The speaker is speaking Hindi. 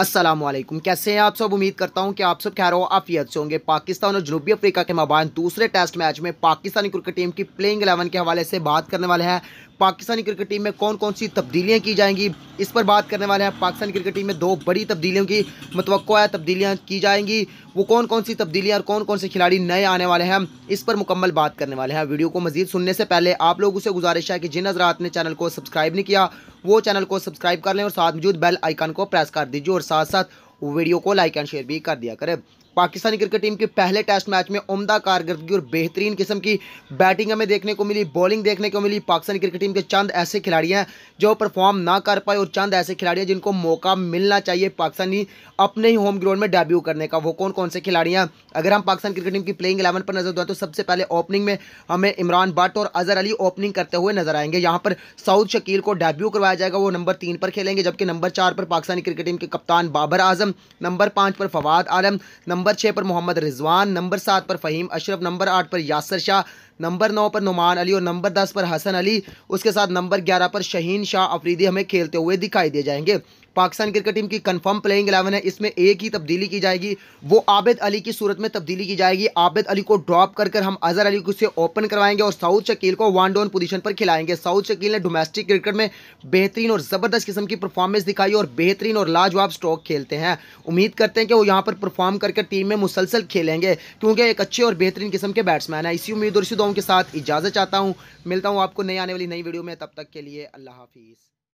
असलम कैसे हैं आप सब उम्मीद करता हूं कि आप सब कह रहे हो आफियत से होंगे पाकिस्तान और जनूबी अफ्रीका के मबान दूसरे टेस्ट मैच में पाकिस्तानी क्रिकेट टीम की प्लेइंग 11 के हवाले से बात करने वाले हैं पाकिस्तानी क्रिकेट टीम में कौन कौन सी तब्दीलियाँ की जाएंगी इस पर बात करने वाले हैं पाकिस्तानी क्रिकेट टीम में दो बड़ी तब्दीलियों की मतवक़ है तब्दीलियाँ की जाएंगी वो कौन कौन सी तब्दीलियाँ और कौन कौन से खिलाड़ी नए आने वाले हैं इस पर मुकम्मल बात करने वाले हैं वीडियो को मजीद सुनने से पहले आप लोगों से गुजारिश है कि जिन नजर आपने चैनल को सब्सक्राइब नहीं किया वो चैनल को सब्सक्राइब कर लें और साथ मौजूद बेल आइकन को प्रेस कर दीजिए और साथ साथ वीडियो को लाइक एंड शेयर भी कर दिया करें पाकिस्तानी क्रिकेट टीम के पहले टेस्ट मैच में उमदा कारकर्दगी और बेहतरीन किस्म की बैटिंग हमें देखने को मिली बॉलिंग देखने को मिली पाकिस्तानी क्रिकेट टीम के चंद ऐसे खिलाड़ी हैं जो परफॉर्म ना कर पाए और चंद ऐसे खिलाड़ी हैं जिनको मौका मिलना चाहिए पाकिस्तानी अपने ही होम ग्राउंड में डेब्यू करने का वो कौन कौन से खिलाड़ी हैं अगर हम पाकिस्तान क्रिकेट टीम की प्लेइंग एलेवन पर नजर दें तो सबसे पहले ओपनिंग में हमें इमरान भट्ट और अजहर अली ओपनिंग करते हुए नजर आएंगे यहाँ पर साउथ शकील को डेब्यू करवाया जाएगा वो नंबर तीन पर खेलेंगे जबकि नंबर चार पर पाकिस्तानी क्रिकेट टीम के कप्तान बाबर आजम नंबर पाँच पर फवाद आलम नंबर नंबर छः पर मोहम्मद रिजवान नंबर सात पर फ़हीम अशरफ नंबर आठ पर यासर शाह नंबर नौ पर नुमान अली और नंबर दस पर हसन अली उसके साथ नंबर ग्यारह पर शहीन शाह अफरीदी हमें खेलते हुए दिखाई दे जाएंगे पाकिस्तान क्रिकेट टीम की कंफर्म प्लेइंग एलेवन है इसमें एक ही तब्दीली की जाएगी वो आबिद अली की सूरत में तब्दीली की जाएगी आबिद अली को ड्रॉप कर कर हम अजहर अली को उसे ओपन करवाएंगे और साउथ शकील को वन डाउन पोजीशन पर खिलाएंगे साउथ शकील ने डोमेस्टिक क्रिकेट में बेहतरीन और ज़बरदस्त किस्म की परफॉर्मेंस दिखाई और बेहतरीन और लाजवाब स्ट्रोक खेलते हैं उम्मीद करते हैं कि वो यहाँ पर परफॉर्म करके टीम में मुसलसल खेलेंगे क्योंकि एक अच्छे और बेहतरीन किस्म के बैट्समैन है इसी उम्मीद और इसी के साथ इजाज़त चाहता हूँ मिलता हूँ आपको नई आने वाली नई वीडियो में तब तक के लिए अल्लाह हाफिज़